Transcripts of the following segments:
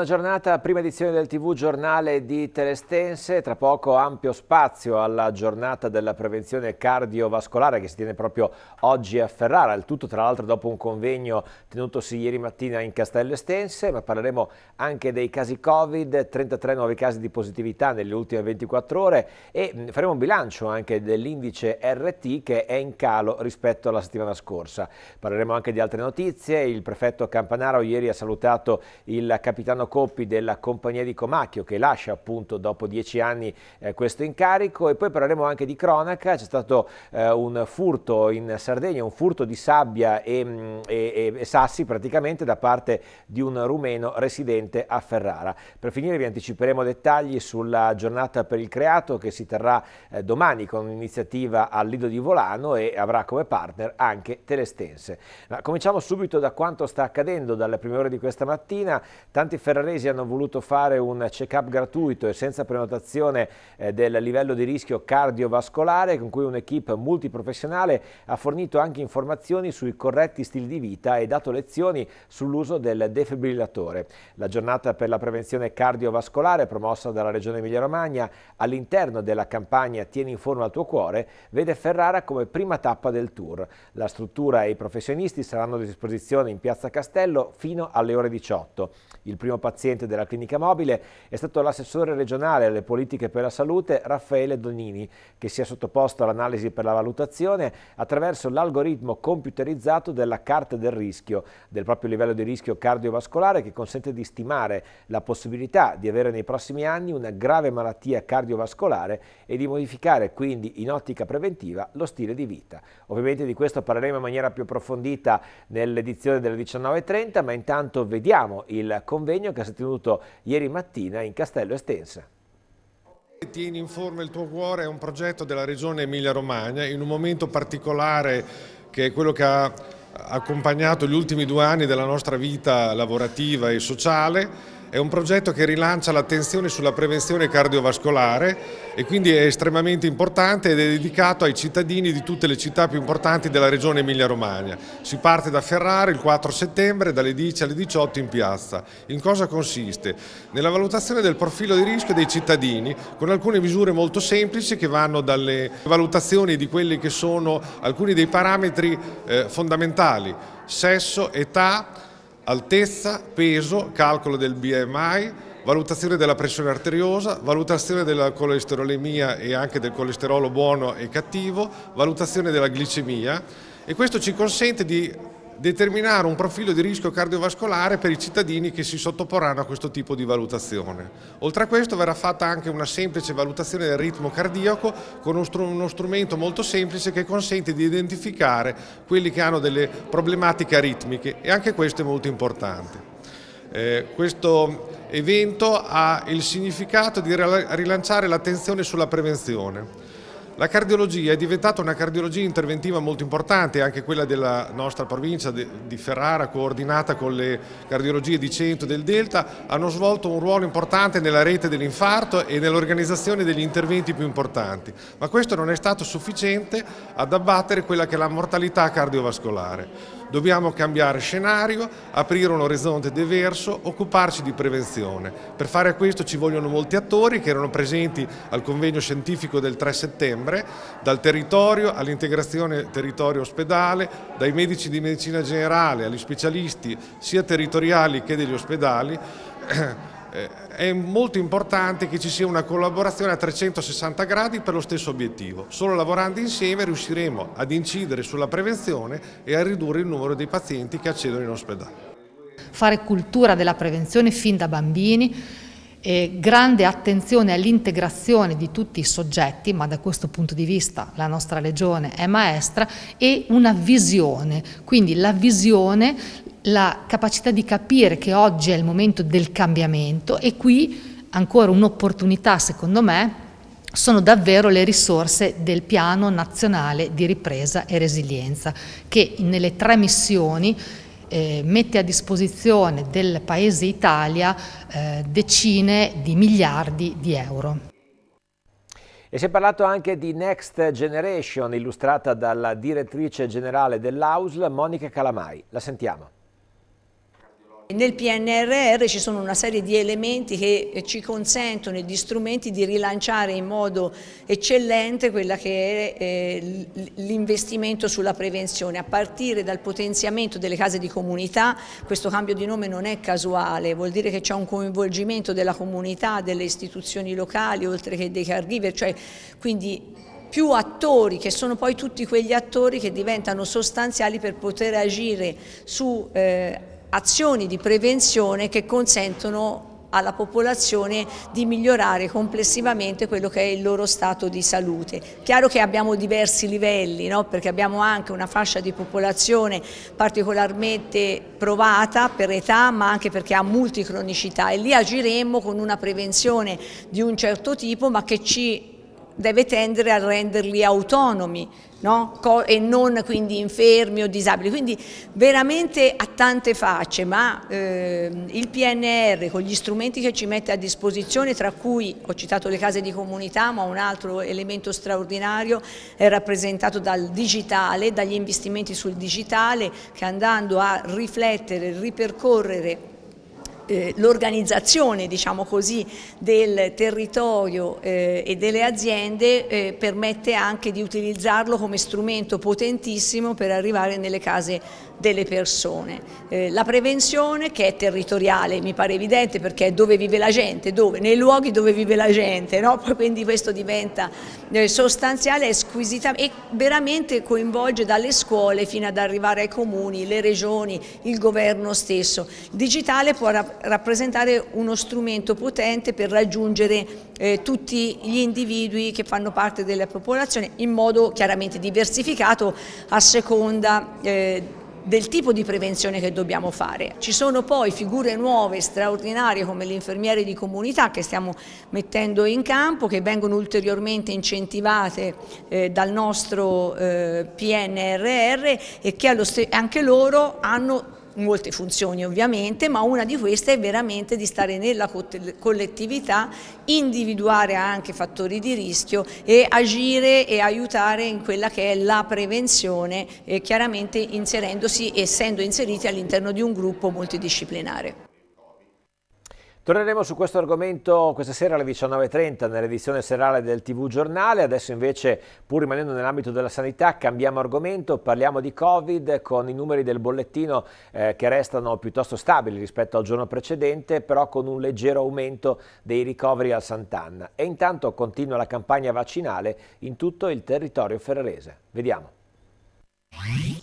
Buona giornata, prima edizione del TV Giornale di Telestense, tra poco ampio spazio alla giornata della prevenzione cardiovascolare che si tiene proprio oggi a Ferrara, il tutto tra l'altro dopo un convegno tenutosi ieri mattina in Castello Estense, ma parleremo anche dei casi Covid, 33 nuovi casi di positività nelle ultime 24 ore e faremo un bilancio anche dell'indice RT che è in calo rispetto alla settimana scorsa. Parleremo anche di altre notizie, il prefetto Campanaro ieri ha salutato il capitano Coppi della compagnia di Comacchio che lascia appunto dopo dieci anni eh, questo incarico e poi parleremo anche di cronaca, c'è stato eh, un furto in Sardegna, un furto di sabbia e, mm, e, e, sassi praticamente da parte di un rumeno residente a Ferrara. Per finire vi anticiperemo dettagli sulla giornata per il creato che si terrà eh, domani con un'iniziativa al Lido di Volano e avrà come partner anche Telestense. Ma cominciamo subito da quanto sta accadendo dalle prime ore di questa mattina, tanti ferri ferraresi hanno voluto fare un check-up gratuito e senza prenotazione eh, del livello di rischio cardiovascolare con cui un'equipe multiprofessionale ha fornito anche informazioni sui corretti stili di vita e dato lezioni sull'uso del defibrillatore. La giornata per la prevenzione cardiovascolare promossa dalla Regione Emilia-Romagna all'interno della campagna Tieni in forma il tuo cuore vede Ferrara come prima tappa del tour. La struttura e i professionisti saranno a disposizione in Piazza Castello fino alle ore 18. Il primo paziente della clinica mobile è stato l'assessore regionale alle politiche per la salute Raffaele Donini, che si è sottoposto all'analisi per la valutazione attraverso l'algoritmo computerizzato della carta del rischio, del proprio livello di rischio cardiovascolare che consente di stimare la possibilità di avere nei prossimi anni una grave malattia cardiovascolare e di modificare quindi in ottica preventiva lo stile di vita. Ovviamente di questo parleremo in maniera più approfondita nell'edizione delle 19.30, ma intanto vediamo il convegno convegno che si è tenuto ieri mattina in Castello Estensa. Tieni in forma il tuo cuore è un progetto della regione Emilia-Romagna in un momento particolare che è quello che ha accompagnato gli ultimi due anni della nostra vita lavorativa e sociale è un progetto che rilancia l'attenzione sulla prevenzione cardiovascolare e quindi è estremamente importante ed è dedicato ai cittadini di tutte le città più importanti della regione Emilia-Romagna. Si parte da Ferrara il 4 settembre dalle 10 alle 18 in piazza. In cosa consiste? Nella valutazione del profilo di rischio dei cittadini con alcune misure molto semplici che vanno dalle valutazioni di quelli che sono alcuni dei parametri eh, fondamentali, sesso, età, altezza, peso, calcolo del BMI, valutazione della pressione arteriosa, valutazione della colesterolemia e anche del colesterolo buono e cattivo, valutazione della glicemia e questo ci consente di determinare un profilo di rischio cardiovascolare per i cittadini che si sottoporranno a questo tipo di valutazione. Oltre a questo verrà fatta anche una semplice valutazione del ritmo cardiaco con uno strumento molto semplice che consente di identificare quelli che hanno delle problematiche aritmiche e anche questo è molto importante. Eh, questo evento ha il significato di rilanciare l'attenzione sulla prevenzione la cardiologia è diventata una cardiologia interventiva molto importante, anche quella della nostra provincia di Ferrara, coordinata con le cardiologie di centro del Delta, hanno svolto un ruolo importante nella rete dell'infarto e nell'organizzazione degli interventi più importanti, ma questo non è stato sufficiente ad abbattere quella che è la mortalità cardiovascolare. Dobbiamo cambiare scenario, aprire un orizzonte diverso, occuparci di prevenzione. Per fare questo ci vogliono molti attori che erano presenti al convegno scientifico del 3 settembre, dal territorio all'integrazione territorio-ospedale, dai medici di medicina generale agli specialisti sia territoriali che degli ospedali. Eh, è molto importante che ci sia una collaborazione a 360 gradi per lo stesso obiettivo. Solo lavorando insieme riusciremo ad incidere sulla prevenzione e a ridurre il numero dei pazienti che accedono in ospedale. Fare cultura della prevenzione fin da bambini eh, grande attenzione all'integrazione di tutti i soggetti, ma da questo punto di vista la nostra legione è maestra, e una visione, quindi la visione, la capacità di capire che oggi è il momento del cambiamento e qui ancora un'opportunità secondo me sono davvero le risorse del piano nazionale di ripresa e resilienza che nelle tre missioni eh, mette a disposizione del Paese Italia eh, decine di miliardi di euro. E si è parlato anche di Next Generation, illustrata dalla direttrice generale dell'AUSL, Monica Calamai. La sentiamo. Nel PNRR ci sono una serie di elementi che eh, ci consentono e di strumenti di rilanciare in modo eccellente quella che è eh, l'investimento sulla prevenzione, a partire dal potenziamento delle case di comunità, questo cambio di nome non è casuale, vuol dire che c'è un coinvolgimento della comunità, delle istituzioni locali, oltre che dei caregiver, cioè quindi più attori che sono poi tutti quegli attori che diventano sostanziali per poter agire su eh, azioni di prevenzione che consentono alla popolazione di migliorare complessivamente quello che è il loro stato di salute. Chiaro che abbiamo diversi livelli, no? perché abbiamo anche una fascia di popolazione particolarmente provata per età, ma anche perché ha multicronicità e lì agiremmo con una prevenzione di un certo tipo, ma che ci deve tendere a renderli autonomi no? e non quindi infermi o disabili. Quindi veramente ha tante facce, ma eh, il PNR con gli strumenti che ci mette a disposizione, tra cui ho citato le case di comunità, ma un altro elemento straordinario è rappresentato dal digitale, dagli investimenti sul digitale che andando a riflettere, ripercorrere eh, l'organizzazione diciamo così, del territorio eh, e delle aziende eh, permette anche di utilizzarlo come strumento potentissimo per arrivare nelle case delle persone. Eh, la prevenzione che è territoriale mi pare evidente perché è dove vive la gente, dove? nei luoghi dove vive la gente, no? quindi questo diventa eh, sostanziale, è squisita e veramente coinvolge dalle scuole fino ad arrivare ai comuni, le regioni, il governo stesso. Il digitale può ra rappresentare uno strumento potente per raggiungere eh, tutti gli individui che fanno parte della popolazione in modo chiaramente diversificato a seconda eh, del tipo di prevenzione che dobbiamo fare. Ci sono poi figure nuove, straordinarie come le infermiere di comunità che stiamo mettendo in campo, che vengono ulteriormente incentivate eh, dal nostro eh, PNRR e che anche loro hanno molte funzioni ovviamente, ma una di queste è veramente di stare nella collettività, individuare anche fattori di rischio e agire e aiutare in quella che è la prevenzione, eh, chiaramente inserendosi, e essendo inseriti all'interno di un gruppo multidisciplinare. Torneremo su questo argomento questa sera alle 19.30 nell'edizione serale del TV Giornale, adesso invece pur rimanendo nell'ambito della sanità cambiamo argomento, parliamo di Covid con i numeri del bollettino eh, che restano piuttosto stabili rispetto al giorno precedente però con un leggero aumento dei ricoveri al Sant'Anna e intanto continua la campagna vaccinale in tutto il territorio ferrarese. Vediamo.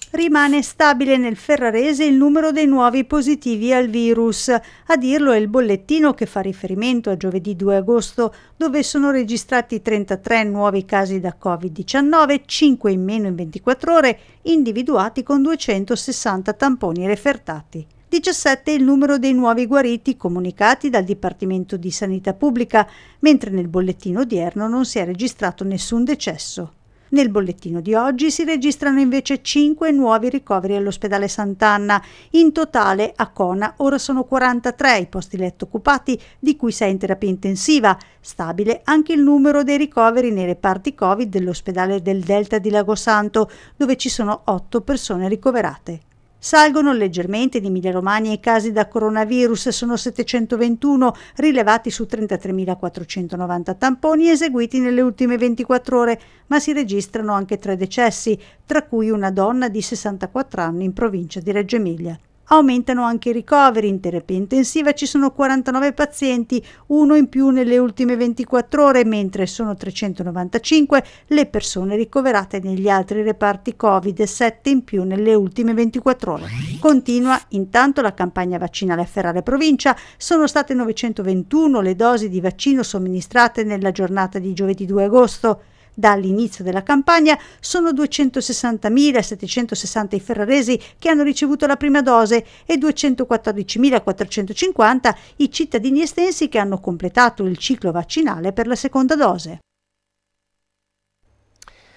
Rimane stabile nel Ferrarese il numero dei nuovi positivi al virus. A dirlo è il bollettino che fa riferimento a giovedì 2 agosto, dove sono registrati 33 nuovi casi da Covid-19, 5 in meno in 24 ore, individuati con 260 tamponi refertati. 17 il numero dei nuovi guariti comunicati dal Dipartimento di Sanità Pubblica, mentre nel bollettino odierno non si è registrato nessun decesso. Nel bollettino di oggi si registrano invece 5 nuovi ricoveri all'ospedale Sant'Anna. In totale a Cona ora sono 43 i posti letto occupati, di cui 6 in terapia intensiva. Stabile anche il numero dei ricoveri nei reparti Covid dell'ospedale del Delta di Lago Santo, dove ci sono 8 persone ricoverate. Salgono leggermente in Emilia Romagna i casi da coronavirus, sono 721 rilevati su 33.490 tamponi eseguiti nelle ultime 24 ore, ma si registrano anche tre decessi, tra cui una donna di 64 anni in provincia di Reggio Emilia. Aumentano anche i ricoveri, in terapia intensiva ci sono 49 pazienti, uno in più nelle ultime 24 ore, mentre sono 395 le persone ricoverate negli altri reparti Covid, 7 in più nelle ultime 24 ore. Continua intanto la campagna vaccinale a Ferrara Provincia, sono state 921 le dosi di vaccino somministrate nella giornata di giovedì 2 agosto. Dall'inizio della campagna sono 260.760 i ferraresi che hanno ricevuto la prima dose e 214.450 i cittadini estensi che hanno completato il ciclo vaccinale per la seconda dose.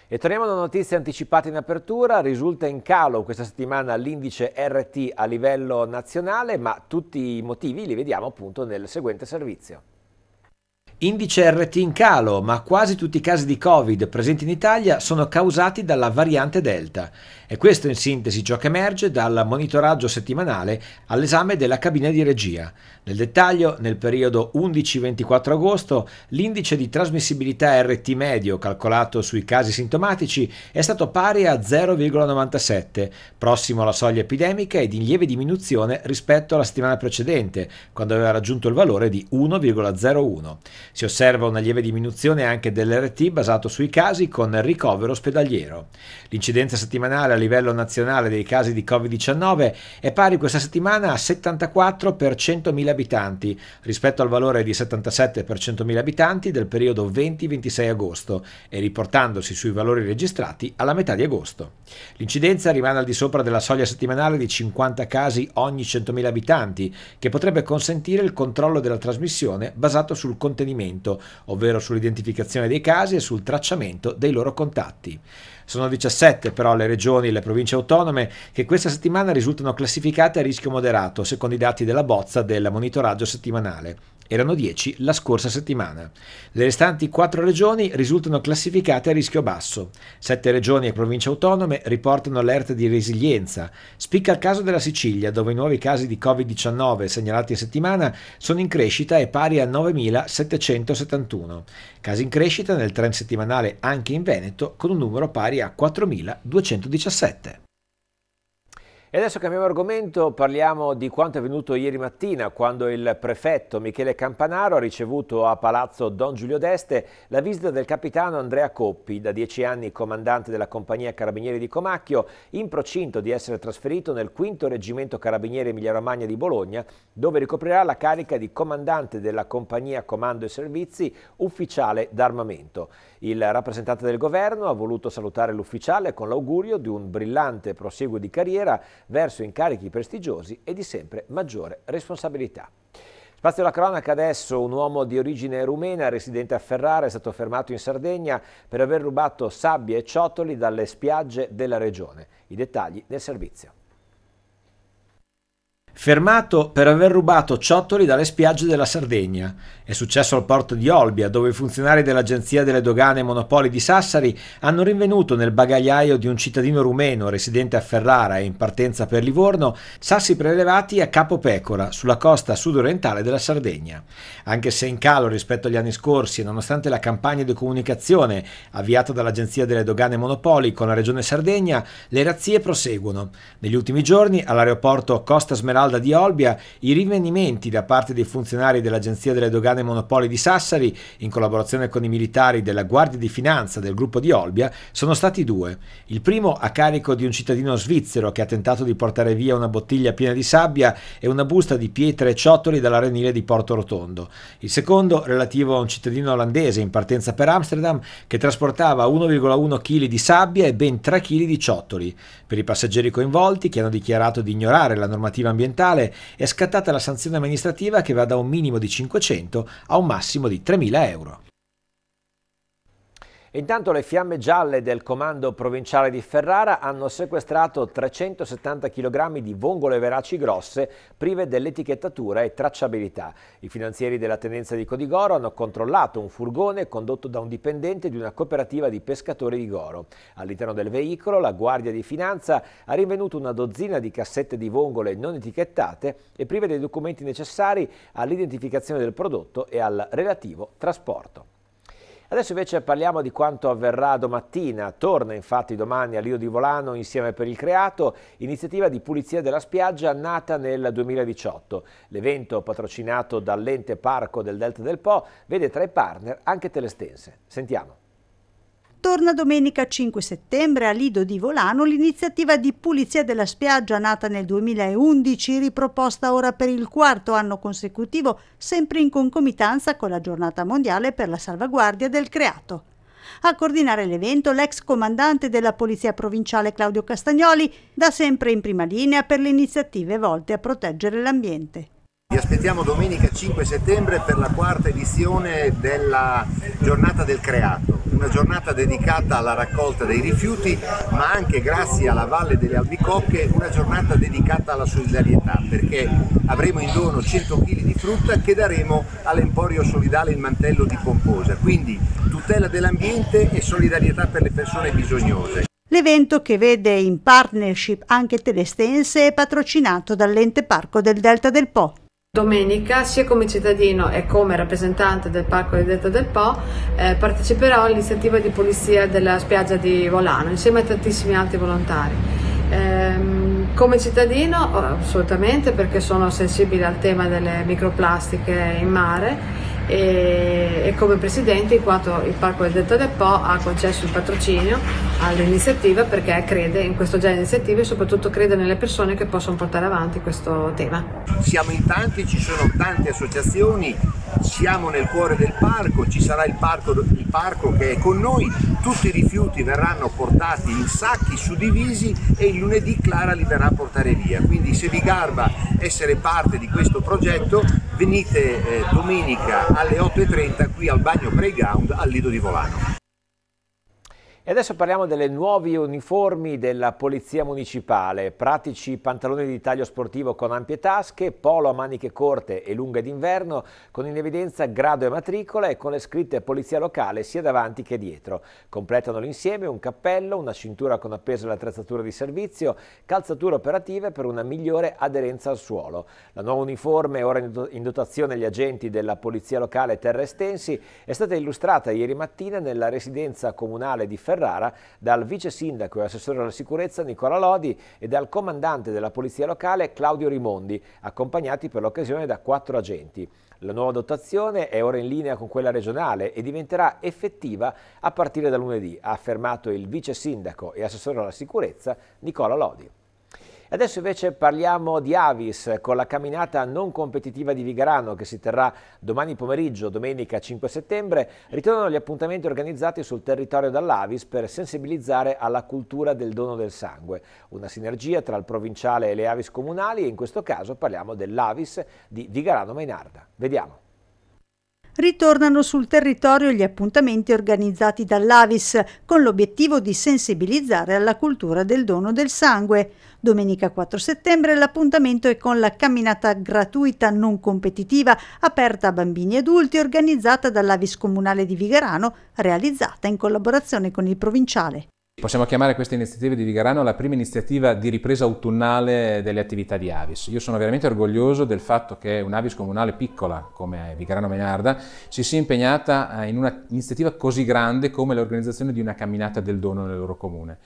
E torniamo da notizie anticipate in apertura, risulta in calo questa settimana l'indice RT a livello nazionale, ma tutti i motivi li vediamo appunto nel seguente servizio. Indice RT in calo, ma quasi tutti i casi di Covid presenti in Italia sono causati dalla variante Delta. E questo in sintesi ciò che emerge dal monitoraggio settimanale all'esame della cabina di regia. Nel dettaglio, nel periodo 11-24 agosto, l'indice di trasmissibilità RT medio calcolato sui casi sintomatici è stato pari a 0,97, prossimo alla soglia epidemica ed in lieve diminuzione rispetto alla settimana precedente, quando aveva raggiunto il valore di 1,01. Si osserva una lieve diminuzione anche dell'RT basato sui casi con ricovero ospedaliero. L'incidenza settimanale a livello nazionale dei casi di Covid-19 è pari questa settimana a 74 per 100.000 abitanti, rispetto al valore di 77 per 100.000 abitanti del periodo 20-26 agosto e riportandosi sui valori registrati alla metà di agosto. L'incidenza rimane al di sopra della soglia settimanale di 50 casi ogni 100.000 abitanti, che potrebbe consentire il controllo della trasmissione basato sul contenimento riferimento, ovvero sull'identificazione dei casi e sul tracciamento dei loro contatti. Sono 17 però le regioni e le province autonome che questa settimana risultano classificate a rischio moderato, secondo i dati della bozza del monitoraggio settimanale. Erano 10 la scorsa settimana. Le restanti 4 regioni risultano classificate a rischio basso. 7 regioni e province autonome riportano allerta di resilienza. Spicca il caso della Sicilia, dove i nuovi casi di Covid-19 segnalati a settimana sono in crescita e pari a 9.771. Casi in crescita nel trend settimanale anche in Veneto, con un numero pari a a 4.217. E adesso cambiamo argomento, parliamo di quanto è avvenuto ieri mattina quando il prefetto Michele Campanaro ha ricevuto a Palazzo Don Giulio d'Este la visita del capitano Andrea Coppi, da dieci anni comandante della compagnia Carabinieri di Comacchio, in procinto di essere trasferito nel quinto reggimento Carabinieri Emilia-Romagna di Bologna, dove ricoprirà la carica di comandante della compagnia Comando e Servizi ufficiale d'armamento. Il rappresentante del governo ha voluto salutare l'ufficiale con l'augurio di un brillante proseguo di carriera verso incarichi prestigiosi e di sempre maggiore responsabilità. Spazio alla cronaca adesso, un uomo di origine rumena residente a Ferrara è stato fermato in Sardegna per aver rubato sabbia e ciottoli dalle spiagge della regione. I dettagli del servizio fermato per aver rubato ciottoli dalle spiagge della Sardegna. È successo al porto di Olbia, dove i funzionari dell'Agenzia delle Dogane e Monopoli di Sassari hanno rinvenuto nel bagagliaio di un cittadino rumeno residente a Ferrara e in partenza per Livorno sassi prelevati a Capo Pecora, sulla costa sudorientale della Sardegna. Anche se in calo rispetto agli anni scorsi e nonostante la campagna di comunicazione avviata dall'Agenzia delle Dogane e Monopoli con la Regione Sardegna, le razzie proseguono. Negli ultimi giorni all'aeroporto Costa Smeralda Smeralda di Olbia i rinvenimenti da parte dei funzionari dell'Agenzia delle Dogane Monopoli di Sassari, in collaborazione con i militari della Guardia di Finanza del gruppo di Olbia, sono stati due. Il primo a carico di un cittadino svizzero che ha tentato di portare via una bottiglia piena di sabbia e una busta di pietre e ciottoli dall'arenile di Porto Rotondo. Il secondo relativo a un cittadino olandese in partenza per Amsterdam che trasportava 1,1 kg di sabbia e ben 3 kg di ciottoli. Per i passeggeri coinvolti, che hanno dichiarato di ignorare la normativa ambientale, ambientale è scattata la sanzione amministrativa che va da un minimo di 500 a un massimo di 3.000 euro. Intanto le fiamme gialle del comando provinciale di Ferrara hanno sequestrato 370 kg di vongole veraci grosse prive dell'etichettatura e tracciabilità. I finanzieri della tendenza di Codigoro hanno controllato un furgone condotto da un dipendente di una cooperativa di pescatori di Goro. All'interno del veicolo la Guardia di Finanza ha rinvenuto una dozzina di cassette di vongole non etichettate e prive dei documenti necessari all'identificazione del prodotto e al relativo trasporto. Adesso invece parliamo di quanto avverrà domattina. Torna infatti domani a Lio di Volano insieme per il Creato, iniziativa di pulizia della spiaggia nata nel 2018. L'evento patrocinato dall'ente parco del Delta del Po vede tra i partner anche Telestense. Sentiamo. Torna domenica 5 settembre a Lido di Volano l'iniziativa di pulizia della spiaggia nata nel 2011, riproposta ora per il quarto anno consecutivo, sempre in concomitanza con la giornata mondiale per la salvaguardia del creato. A coordinare l'evento l'ex comandante della Polizia Provinciale Claudio Castagnoli, da sempre in prima linea per le iniziative volte a proteggere l'ambiente. Vi aspettiamo domenica 5 settembre per la quarta edizione della giornata del creato, una giornata dedicata alla raccolta dei rifiuti, ma anche grazie alla Valle delle Albicocche una giornata dedicata alla solidarietà, perché avremo in dono 100 kg di frutta che daremo all'Emporio Solidale il mantello di Pomposa, quindi tutela dell'ambiente e solidarietà per le persone bisognose. L'evento che vede in partnership anche Telestense è patrocinato dall'ente Parco del Delta del Po. Domenica, sia come cittadino e come rappresentante del Parco del Delta del Po, eh, parteciperò all'iniziativa di pulizia della spiaggia di Volano insieme a tantissimi altri volontari. Ehm, come cittadino oh, assolutamente perché sono sensibile al tema delle microplastiche in mare e, e come presidente in quanto il Parco del Delta del Po ha concesso il patrocinio all'iniziativa perché crede in questo genere di iniziative e soprattutto crede nelle persone che possono portare avanti questo tema. Siamo in tanti, ci sono tante associazioni siamo nel cuore del parco, ci sarà il parco, il parco, che è con noi, tutti i rifiuti verranno portati in sacchi suddivisi e il lunedì Clara li verrà a portare via. Quindi se vi garba essere parte di questo progetto venite eh, domenica alle 8.30 qui al bagno playground al Lido di Volano. E adesso parliamo delle nuove uniformi della Polizia Municipale, pratici pantaloni di taglio sportivo con ampie tasche, polo a maniche corte e lunghe d'inverno, con in evidenza grado e matricola e con le scritte Polizia Locale sia davanti che dietro. Completano l'insieme un cappello, una cintura con appeso l'attrezzatura di servizio, calzature operative per una migliore aderenza al suolo. La nuova uniforme, ora in dotazione agli agenti della Polizia Locale Terra Estensi, è stata illustrata ieri mattina nella residenza comunale di Ferrari Ferrara, dal vice sindaco e assessore alla sicurezza Nicola Lodi e dal comandante della polizia locale Claudio Rimondi, accompagnati per l'occasione da quattro agenti. La nuova dotazione è ora in linea con quella regionale e diventerà effettiva a partire da lunedì, ha affermato il vice sindaco e assessore alla sicurezza Nicola Lodi. Adesso invece parliamo di Avis con la camminata non competitiva di Vigarano che si terrà domani pomeriggio, domenica 5 settembre. Ritornano gli appuntamenti organizzati sul territorio dall'Avis per sensibilizzare alla cultura del dono del sangue. Una sinergia tra il provinciale e le Avis comunali e in questo caso parliamo dell'Avis di Vigarano Mainarda. Vediamo ritornano sul territorio gli appuntamenti organizzati dall'Avis con l'obiettivo di sensibilizzare alla cultura del dono del sangue. Domenica 4 settembre l'appuntamento è con la camminata gratuita non competitiva aperta a bambini e adulti organizzata dall'Avis Comunale di Vigarano, realizzata in collaborazione con il provinciale. Possiamo chiamare questa iniziativa di Vigarano la prima iniziativa di ripresa autunnale delle attività di Avis. Io sono veramente orgoglioso del fatto che un'Avis comunale piccola come Vigarano Menarda si sia impegnata eh, in un'iniziativa così grande come l'organizzazione di una camminata del dono nel loro comune.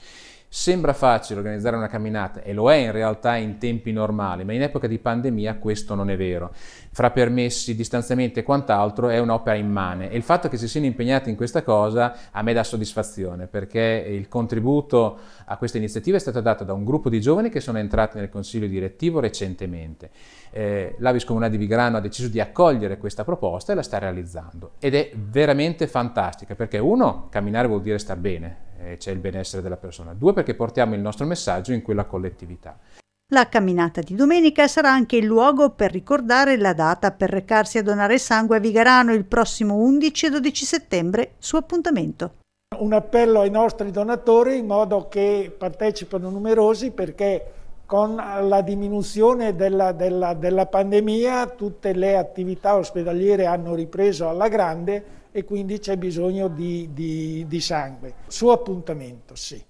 Sembra facile organizzare una camminata e lo è in realtà in tempi normali, ma in epoca di pandemia questo non è vero. Fra permessi, distanziamenti e quant'altro è un'opera immane e il fatto che si siano impegnati in questa cosa a me dà soddisfazione perché il contributo a questa iniziativa è stato dato da un gruppo di giovani che sono entrati nel consiglio direttivo recentemente. Eh, L'Avis Comunale di Vigrano ha deciso di accogliere questa proposta e la sta realizzando ed è veramente fantastica perché uno, camminare vuol dire star bene, e c'è il benessere della persona, due perché portiamo il nostro messaggio in quella collettività. La camminata di domenica sarà anche il luogo per ricordare la data per recarsi a donare sangue a Vigarano il prossimo 11 e 12 settembre, su appuntamento. Un appello ai nostri donatori in modo che partecipano numerosi perché con la diminuzione della, della, della pandemia tutte le attività ospedaliere hanno ripreso alla grande e quindi c'è bisogno di, di, di sangue. Su appuntamento, sì.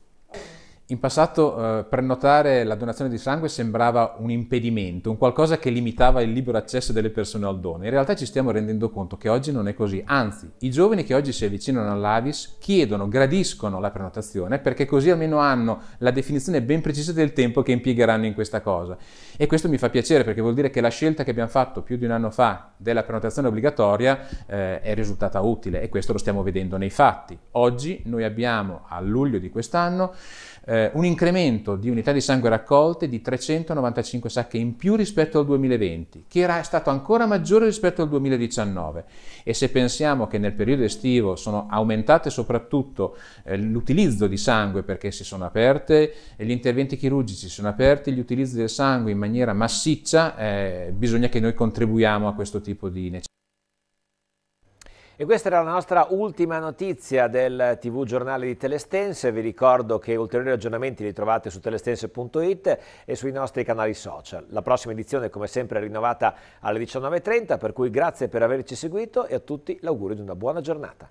In passato eh, prenotare la donazione di sangue sembrava un impedimento, un qualcosa che limitava il libero accesso delle persone al dono. In realtà ci stiamo rendendo conto che oggi non è così. Anzi, i giovani che oggi si avvicinano all'Avis chiedono, gradiscono la prenotazione perché così almeno hanno la definizione ben precisa del tempo che impiegheranno in questa cosa. E questo mi fa piacere perché vuol dire che la scelta che abbiamo fatto più di un anno fa della prenotazione obbligatoria eh, è risultata utile e questo lo stiamo vedendo nei fatti. Oggi noi abbiamo a luglio di quest'anno eh, un incremento di unità di sangue raccolte di 395 sacche in più rispetto al 2020, che era stato ancora maggiore rispetto al 2019. E se pensiamo che nel periodo estivo sono aumentate soprattutto eh, l'utilizzo di sangue perché si sono aperte gli interventi chirurgici, si sono aperti gli utilizzi del sangue in maniera massiccia, eh, bisogna che noi contribuiamo a questo tipo di necessità. E questa era la nostra ultima notizia del TV Giornale di Telestense. Vi ricordo che ulteriori aggiornamenti li trovate su telestense.it e sui nostri canali social. La prossima edizione, come sempre, è rinnovata alle 19.30, per cui grazie per averci seguito e a tutti l'augurio di una buona giornata.